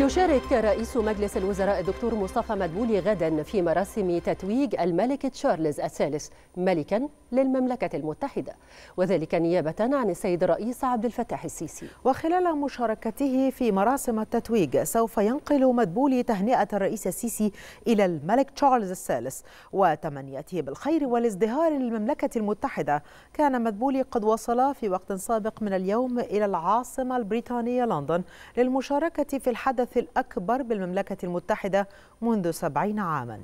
يشارك رئيس مجلس الوزراء الدكتور مصطفى مدبولي غدا في مراسم تتويج الملك تشارلز الثالث ملكا للمملكة المتحدة وذلك نيابة عن السيد الرئيس عبد الفتاح السيسي وخلال مشاركته في مراسم التتويج سوف ينقل مدبولي تهنئة الرئيس السيسي إلى الملك تشارلز الثالث وتمنيته بالخير والازدهار للمملكة المتحدة كان مدبولي قد وصل في وقت سابق من اليوم إلى العاصمة البريطانية لندن للمشاركة في الحدث الحدث الأكبر بالمملكة المتحدة منذ سبعين عاماً